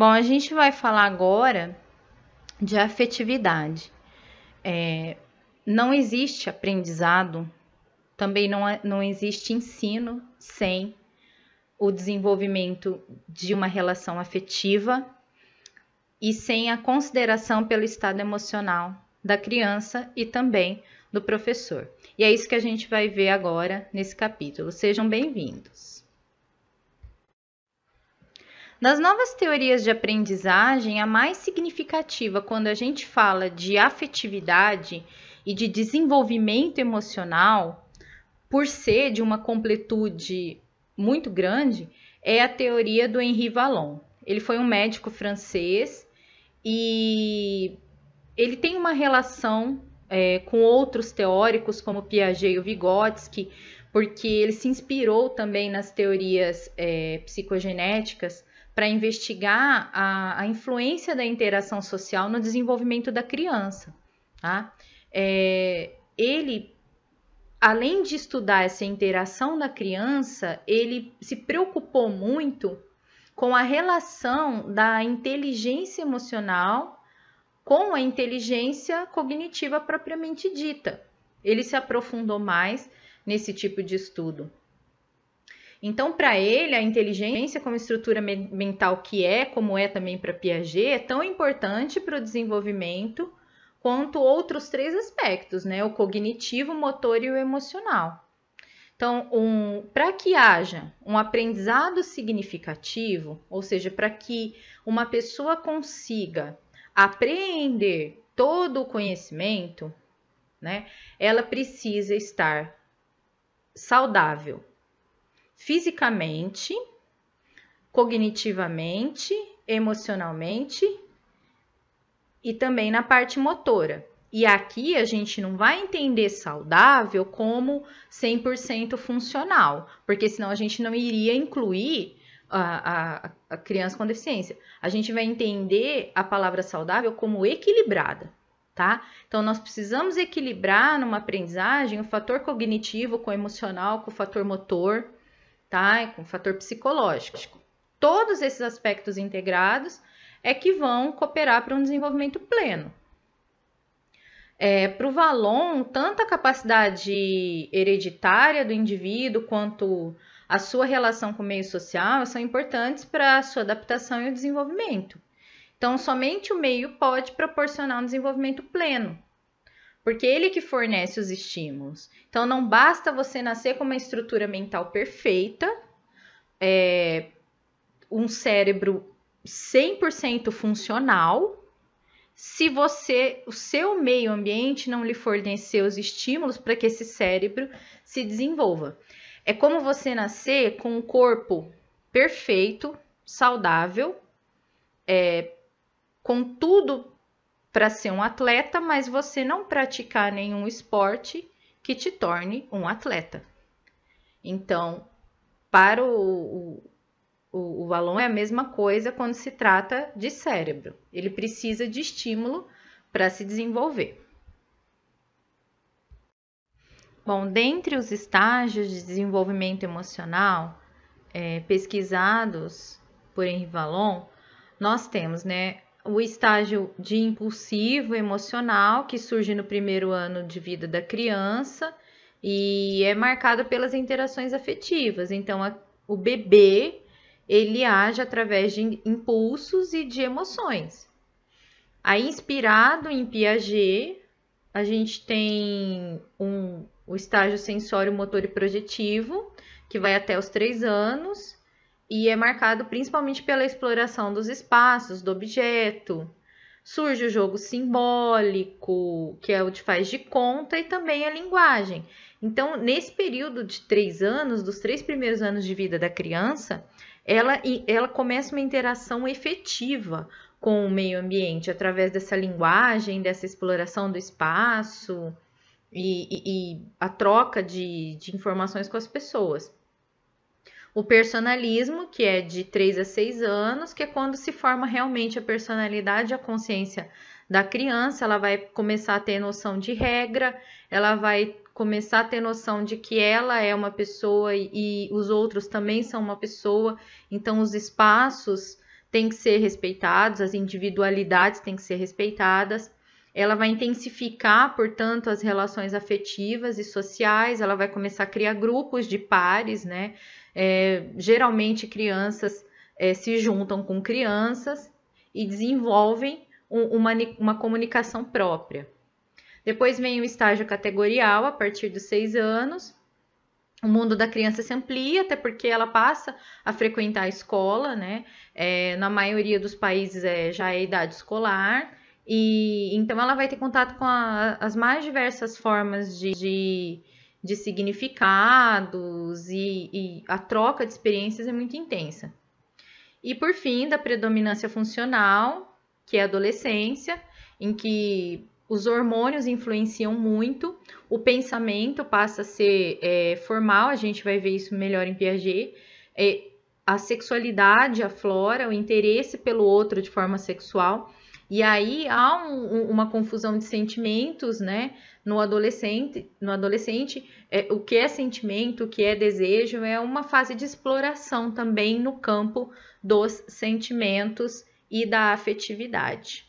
Bom, a gente vai falar agora de afetividade. É, não existe aprendizado, também não, é, não existe ensino sem o desenvolvimento de uma relação afetiva e sem a consideração pelo estado emocional da criança e também do professor. E é isso que a gente vai ver agora nesse capítulo. Sejam bem-vindos. Das novas teorias de aprendizagem, a mais significativa quando a gente fala de afetividade e de desenvolvimento emocional, por ser de uma completude muito grande, é a teoria do Henri Vallon. Ele foi um médico francês e ele tem uma relação é, com outros teóricos, como Piaget e o Vygotsky, porque ele se inspirou também nas teorias é, psicogenéticas para investigar a, a, influência da interação social no desenvolvimento da criança. Tá? É, ele, além de estudar essa interação da criança, ele se preocupou muito com a relação da inteligência emocional com a inteligência cognitiva propriamente dita. Ele se aprofundou mais nesse tipo de estudo. Então, para ele, a inteligência como estrutura me mental que é, como é também para Piaget, é tão importante para o desenvolvimento quanto outros três aspectos, né? O cognitivo, o motor e o emocional. Então, um, para que haja um aprendizado significativo, ou seja, para que uma pessoa consiga apreender todo o conhecimento, né, ela precisa estar saudável, fisicamente, cognitivamente, emocionalmente e também na parte motora. E aqui a gente não vai entender saudável como 100% funcional, porque senão a gente não iria incluir a, a, a, criança com deficiência. A gente vai entender a palavra saudável como equilibrada, tá? Então, nós precisamos equilibrar numa aprendizagem o fator cognitivo com o emocional, com o fator motor, tá? É com fator psicológico. Todos esses aspectos integrados é que vão cooperar para um desenvolvimento pleno. É, para o Valon, tanto a capacidade hereditária do indivíduo quanto a sua relação com o meio social são importantes para a sua adaptação e o desenvolvimento. Então, somente o meio pode proporcionar um desenvolvimento pleno, porque ele que fornece os estímulos. Então não basta você nascer com uma estrutura mental perfeita, é, um cérebro 100% funcional, se você, o seu meio ambiente não lhe fornecer os estímulos para que esse cérebro se desenvolva. É como você nascer com um corpo perfeito, saudável, é, com tudo para ser um atleta, mas você não praticar nenhum esporte que te torne um atleta. Então, para o, o, o balão é a mesma coisa quando se trata de cérebro. Ele precisa de estímulo para se desenvolver. Bom, dentre os estágios de desenvolvimento emocional é, pesquisados por Henri Vallon, nós temos né, o estágio de impulsivo emocional que surge no primeiro ano de vida da criança e é marcado pelas interações afetivas. Então, a, o bebê ele age através de impulsos e de emoções. Aí, inspirado em Piaget, a gente tem um, o estágio sensório, motor e projetivo, que vai até os três anos, e é marcado principalmente pela exploração dos espaços, do objeto. Surge o jogo simbólico, que é o de faz de conta, e também a linguagem. Então, nesse período de três anos, dos três primeiros anos de vida da criança, ela, ela começa uma interação efetiva com o meio ambiente através dessa linguagem, dessa exploração do espaço e, e, e a troca de, de informações com as pessoas. O personalismo, que é de 3 a 6 anos, que é quando se forma realmente a personalidade e a consciência da criança, ela vai começar a ter noção de regra, ela vai começar a ter noção de que ela é uma pessoa e, e os outros também são uma pessoa, então os espaços têm que ser respeitados, as individualidades têm que ser respeitadas. Ela vai intensificar, portanto, as relações afetivas e sociais, ela vai começar a criar grupos de pares, né? É, geralmente, crianças é, se juntam com crianças e desenvolvem um, uma, uma comunicação própria. Depois vem o estágio categorial, a partir dos seis anos. O mundo da criança se amplia, até porque ela passa a frequentar a escola, né? É, na maioria dos países é, já é idade escolar. E então ela vai ter contato com a, as mais diversas formas de, de de significados e, e a troca de experiências é muito intensa. E por fim, da predominância funcional, que é a adolescência, em que os hormônios influenciam muito, o pensamento passa a ser é, formal, a gente vai ver isso melhor em Piaget, é, a sexualidade aflora, o interesse pelo outro de forma sexual, e aí há um, uma confusão de sentimentos, né? no adolescente, no adolescente é, o que é sentimento, o que é desejo, é uma fase de exploração também no campo dos sentimentos e da afetividade.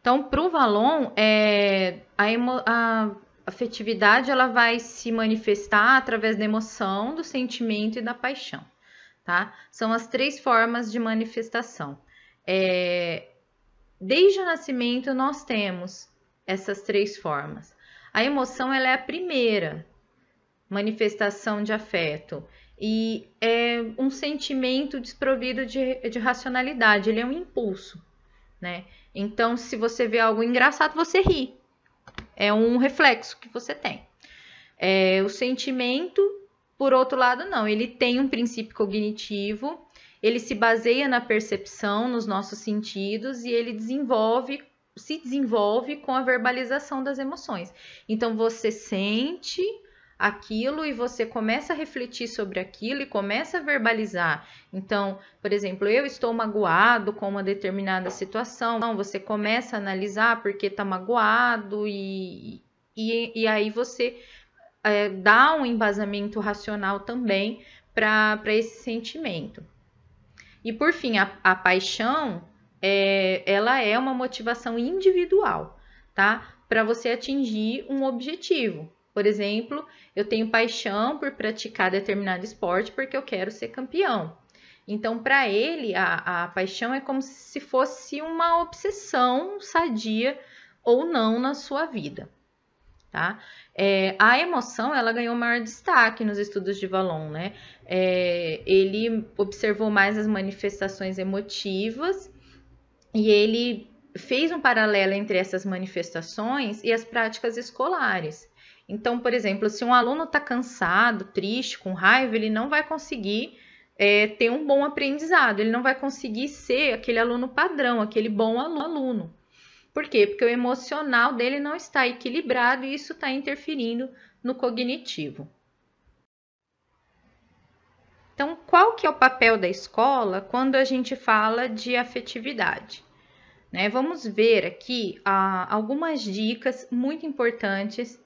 Então, para o Valon, é, a, emo, a afetividade ela vai se manifestar através da emoção, do sentimento e da paixão. Tá? São as três formas de manifestação. É, desde o nascimento, nós temos essas três formas. A emoção ela é a primeira manifestação de afeto e é um sentimento desprovido de, de racionalidade, ele é um impulso, né? Então, se você vê algo engraçado, você ri. É um reflexo que você tem. É, o sentimento, por outro lado, não. Ele tem um princípio cognitivo, ele se baseia na percepção, nos nossos sentidos, e ele desenvolve se desenvolve com a verbalização das emoções. Então você sente aquilo e você começa a refletir sobre aquilo e começa a verbalizar. Então, por exemplo, eu estou magoado com uma determinada situação, então, você começa a analisar porque está magoado e, e, e, aí você é, dá um embasamento racional também para esse sentimento. E por fim, a, a paixão é, ela é uma motivação individual, tá? Para você atingir um objetivo. Por exemplo, eu tenho paixão por praticar determinado esporte porque eu quero ser campeão. Então, para ele, a, a paixão é como se fosse uma obsessão sadia ou não na sua vida. Tá? É, a emoção ela ganhou maior destaque nos estudos de Valon, né? É, ele observou mais as manifestações emotivas e ele fez um paralelo entre essas manifestações e as práticas escolares. Então, por exemplo, se um aluno está cansado, triste, com raiva, ele não vai conseguir é, ter um bom aprendizado, ele não vai conseguir ser aquele aluno padrão, aquele bom aluno. Por quê? Porque o emocional dele não está equilibrado e isso está interferindo no cognitivo. Então, qual que é o papel da escola quando a gente fala de afetividade? Né? Vamos ver aqui ah, algumas dicas muito importantes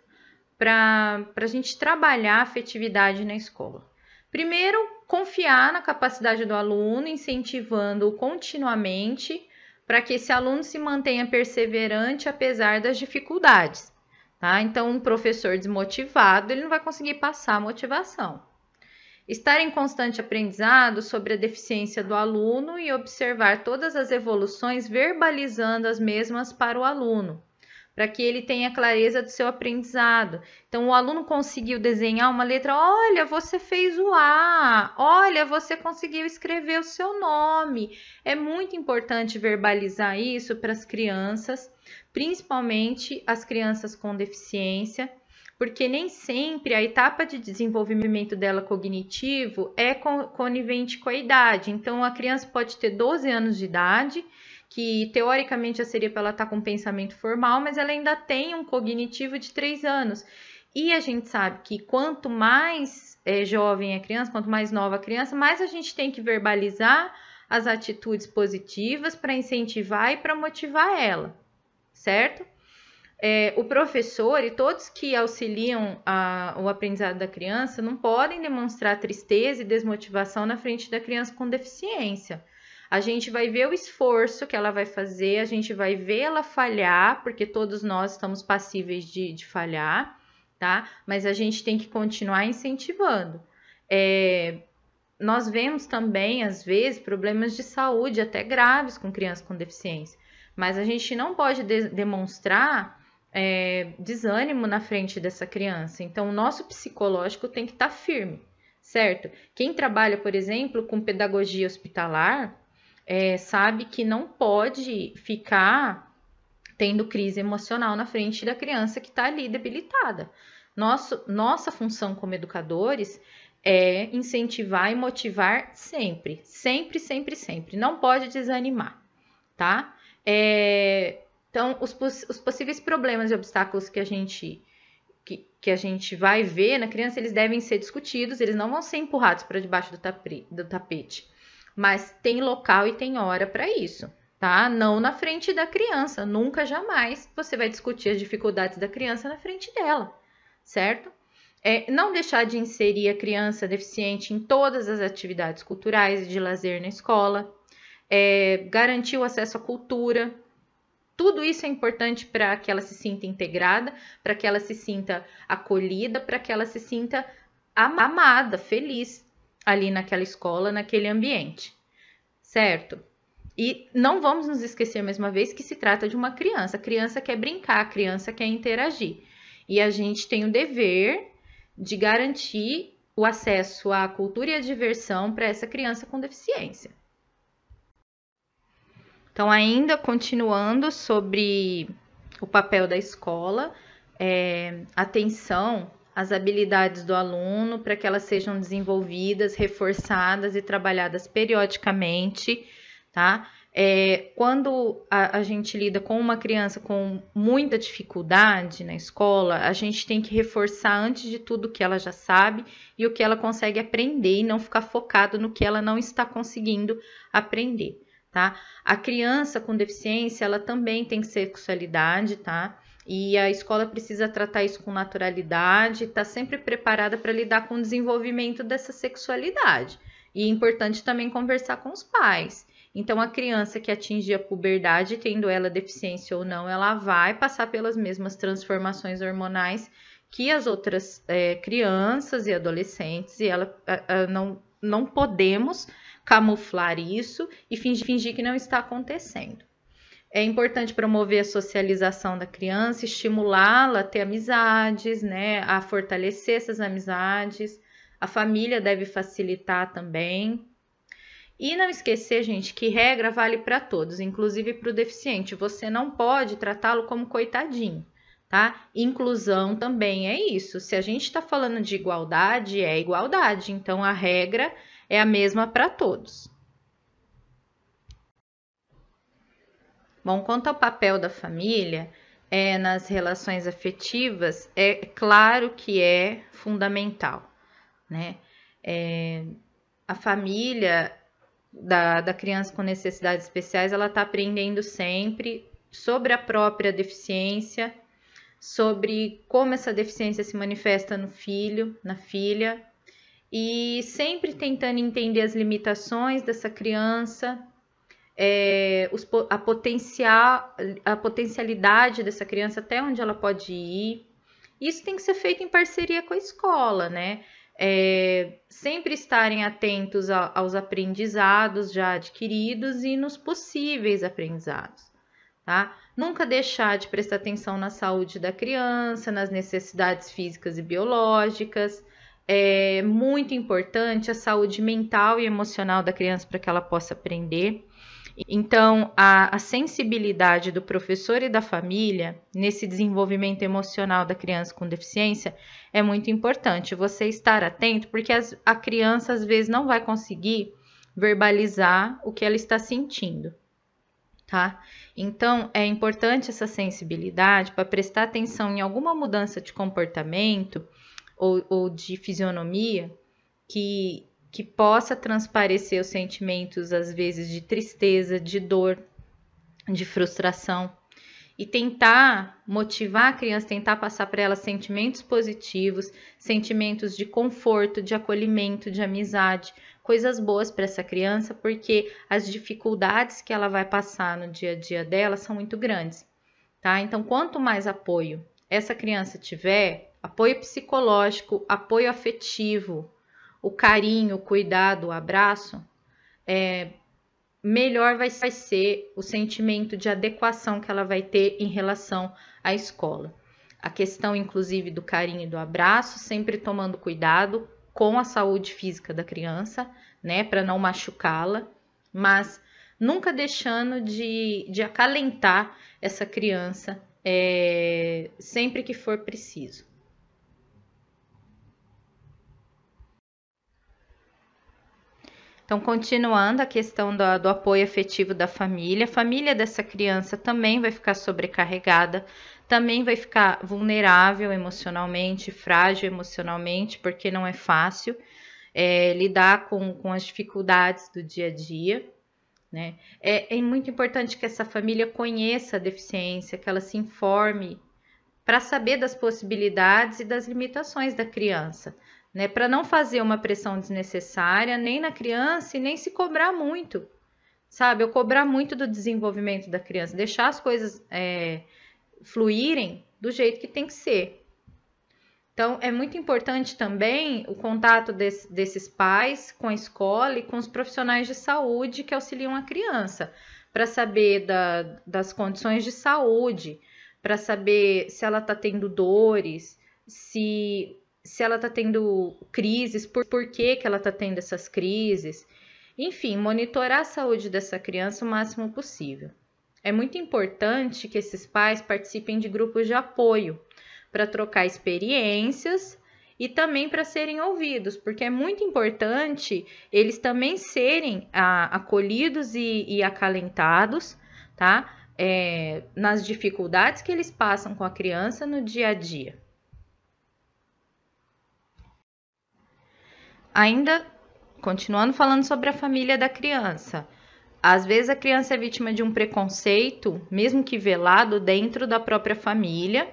para a gente trabalhar a afetividade na escola. Primeiro, confiar na capacidade do aluno, incentivando-o continuamente para que esse aluno se mantenha perseverante apesar das dificuldades. Tá? Então, um professor desmotivado, ele não vai conseguir passar a motivação estar em constante aprendizado sobre a deficiência do aluno e observar todas as evoluções verbalizando as mesmas para o aluno, para que ele tenha clareza do seu aprendizado. Então, o aluno conseguiu desenhar uma letra, olha, você fez o A, olha, você conseguiu escrever o seu nome. É muito importante verbalizar isso para as crianças, principalmente as crianças com deficiência porque nem sempre a etapa de desenvolvimento dela cognitivo é conivente com a idade. Então, a criança pode ter 12 anos de idade, que teoricamente já seria para ela estar tá com pensamento formal, mas ela ainda tem um cognitivo de 3 anos. E a gente sabe que quanto mais eh, é, jovem a criança, quanto mais nova a criança, mais a gente tem que verbalizar as atitudes positivas para incentivar e para motivar ela, certo? é, o professor e todos que auxiliam a, o aprendizado da criança não podem demonstrar tristeza e desmotivação na frente da criança com deficiência. A gente vai ver o esforço que ela vai fazer, a gente vai ver ela falhar, porque todos nós estamos passíveis de, de falhar, tá? Mas a gente tem que continuar incentivando. É, nós vemos também, às vezes, problemas de saúde até graves com crianças com deficiência, mas a gente não pode de demonstrar é, desânimo na frente dessa criança. Então, o nosso psicológico tem que estar tá firme, certo? Quem trabalha, por exemplo, com pedagogia hospitalar, é, sabe que não pode ficar tendo crise emocional na frente da criança que está ali debilitada. Nosso, nossa função como educadores é incentivar e motivar sempre, sempre, sempre, sempre. Não pode desanimar, tá? É, então, os, poss os possíveis problemas e obstáculos que a gente que, que, a gente vai ver na criança, eles devem ser discutidos, eles não vão ser empurrados para debaixo do, do, tapete. Mas tem local e tem hora para isso, tá? Não na frente da criança. Nunca, jamais você vai discutir as dificuldades da criança na frente dela, certo? É, não deixar de inserir a criança deficiente em todas as atividades culturais e de lazer na escola. É, garantir o acesso à cultura, tudo isso é importante para que ela se sinta integrada, para que ela se sinta acolhida, para que ela se sinta amada, feliz ali naquela escola, naquele ambiente, certo? E não vamos nos esquecer mais uma vez que se trata de uma criança. A criança quer brincar, a criança quer interagir. E a gente tem o dever de garantir o acesso à cultura e à diversão para essa criança com deficiência. Então, ainda continuando sobre o papel da escola, é, atenção às habilidades do aluno para que elas sejam desenvolvidas, reforçadas e trabalhadas periodicamente, tá? É, quando a, a, gente lida com uma criança com muita dificuldade na escola, a gente tem que reforçar antes de tudo o que ela já sabe e o que ela consegue aprender e não ficar focado no que ela não está conseguindo aprender tá? A criança com deficiência, ela também tem sexualidade, tá? E a escola precisa tratar isso com naturalidade, tá sempre preparada para lidar com o desenvolvimento dessa sexualidade. E é importante também conversar com os pais. Então, a criança que atinge a puberdade, tendo ela deficiência ou não, ela vai passar pelas mesmas transformações hormonais que as outras é, crianças e adolescentes, e ela a, a, não, não podemos camuflar isso e fingir, fingir que não está acontecendo. É importante promover a socialização da criança, estimulá-la a ter amizades, né, a fortalecer essas amizades. A família deve facilitar também. E não esquecer, gente, que regra vale para todos, inclusive para o deficiente. Você não pode tratá-lo como coitadinho tá? Inclusão também é isso. Se a gente está falando de igualdade, é igualdade. Então, a regra é a mesma para todos. Bom, quanto ao papel da família é, nas relações afetivas, é claro que é fundamental, né? É, a família da, da criança com necessidades especiais, ela está aprendendo sempre sobre a própria deficiência sobre como essa deficiência se manifesta no filho, na filha, e sempre tentando entender as limitações dessa criança, é, os, a, potencial, a potencialidade dessa criança, até onde ela pode ir. Isso tem que ser feito em parceria com a escola, né? É, sempre estarem atentos a, aos aprendizados já adquiridos e nos possíveis aprendizados tá? Nunca deixar de prestar atenção na saúde da criança, nas necessidades físicas e biológicas. É muito importante a saúde mental e emocional da criança para que ela possa aprender. Então, a, a, sensibilidade do professor e da família nesse desenvolvimento emocional da criança com deficiência é muito importante. Você estar atento, porque as, a criança às vezes não vai conseguir verbalizar o que ela está sentindo tá? Então, é importante essa sensibilidade para prestar atenção em alguma mudança de comportamento ou, ou de fisionomia que, que possa transparecer os sentimentos, às vezes, de tristeza, de dor, de frustração. E tentar motivar a criança, tentar passar para ela sentimentos positivos, sentimentos de conforto, de acolhimento, de amizade, coisas boas para essa criança, porque as dificuldades que ela vai passar no dia a dia dela são muito grandes, tá? Então, quanto mais apoio essa criança tiver, apoio psicológico, apoio afetivo, o carinho, o cuidado, o abraço, é, melhor vai ser o sentimento de adequação que ela vai ter em relação à escola. A questão, inclusive, do carinho e do abraço, sempre tomando cuidado com a saúde física da criança, né, para não machucá-la, mas nunca deixando de, de acalentar essa criança é, sempre que for preciso. Então, continuando a questão do, do, apoio afetivo da família, a família dessa criança também vai ficar sobrecarregada, também vai ficar vulnerável emocionalmente, frágil emocionalmente, porque não é fácil é, lidar com, com as dificuldades do dia a dia. Né? É, é muito importante que essa família conheça a deficiência, que ela se informe para saber das possibilidades e das limitações da criança né? Para não fazer uma pressão desnecessária nem na criança e nem se cobrar muito, sabe? Eu cobrar muito do desenvolvimento da criança, deixar as coisas é, fluírem do jeito que tem que ser. Então, é muito importante também o contato desse, desses pais com a escola e com os profissionais de saúde que auxiliam a criança, para saber da, das condições de saúde, para saber se ela está tendo dores, se se ela está tendo crises, por, por que, que ela está tendo essas crises. Enfim, monitorar a saúde dessa criança o máximo possível. É muito importante que esses pais participem de grupos de apoio para trocar experiências e também para serem ouvidos, porque é muito importante eles também serem a, acolhidos e, e, acalentados, tá? É, nas dificuldades que eles passam com a criança no dia a dia. Ainda continuando falando sobre a família da criança. Às vezes a criança é vítima de um preconceito, mesmo que velado, dentro da própria família,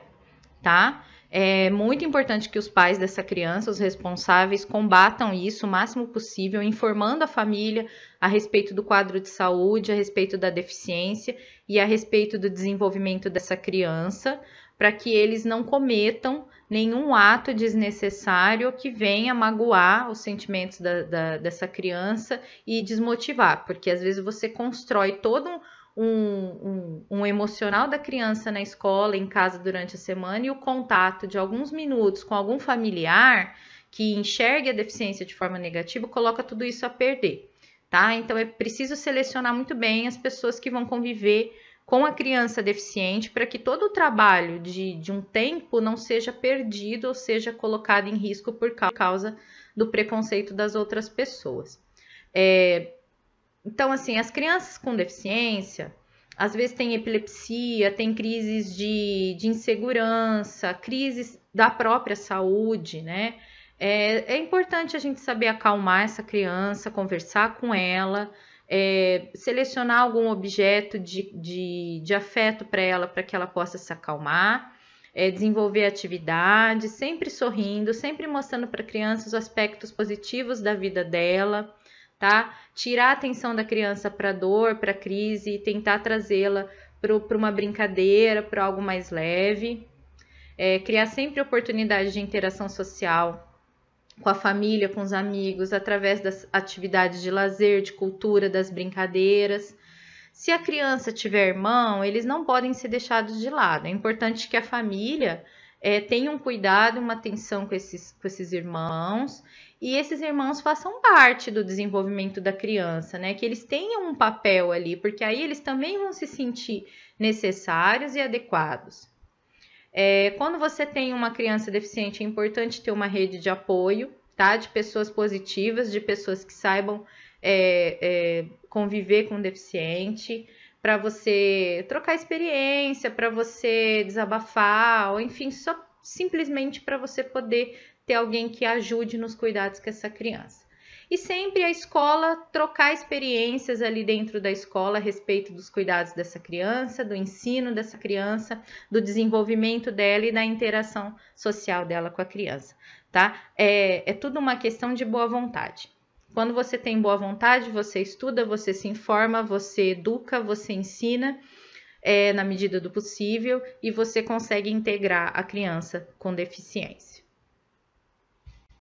tá? É muito importante que os pais dessa criança, os responsáveis, combatam isso o máximo possível, informando a família a respeito do quadro de saúde, a respeito da deficiência e a respeito do desenvolvimento dessa criança, para que eles não cometam nenhum ato desnecessário que venha magoar os sentimentos da, da, dessa criança e desmotivar, porque às vezes você constrói todo um, um, um, um, emocional da criança na escola, em casa durante a semana e o contato de alguns minutos com algum familiar que enxergue a deficiência de forma negativa coloca tudo isso a perder, tá? Então é preciso selecionar muito bem as pessoas que vão conviver com a criança deficiente para que todo o trabalho de, de um tempo não seja perdido ou seja colocado em risco por causa do preconceito das outras pessoas. É, então, assim, as crianças com deficiência às vezes têm epilepsia, têm crises de, de insegurança, crises da própria saúde, né? É, é importante a gente saber acalmar essa criança, conversar com ela, é, selecionar algum objeto de, de, de afeto para ela, para que ela possa se acalmar, é, desenvolver atividade, sempre sorrindo, sempre mostrando para a criança os aspectos positivos da vida dela, tá? Tirar a atenção da criança para dor, para crise, e tentar trazê-la para uma brincadeira, para algo mais leve. É, criar sempre oportunidade de interação social com a família, com os amigos, através das atividades de lazer, de cultura, das brincadeiras. Se a criança tiver irmão, eles não podem ser deixados de lado. É importante que a família é, tenha um cuidado, uma atenção com esses, com esses irmãos e esses irmãos façam parte do desenvolvimento da criança, né? Que eles tenham um papel ali, porque aí eles também vão se sentir necessários e adequados. É, quando você tem uma criança deficiente, é importante ter uma rede de apoio, tá? De pessoas positivas, de pessoas que saibam é, é, conviver com o deficiente, para você trocar experiência, para você desabafar, ou enfim, só simplesmente para você poder ter alguém que ajude nos cuidados com essa criança e sempre a escola trocar experiências ali dentro da escola a respeito dos cuidados dessa criança, do ensino dessa criança, do desenvolvimento dela e da interação social dela com a criança, tá? É, é tudo uma questão de boa vontade. Quando você tem boa vontade, você estuda, você se informa, você educa, você ensina é, na medida do possível e você consegue integrar a criança com deficiência.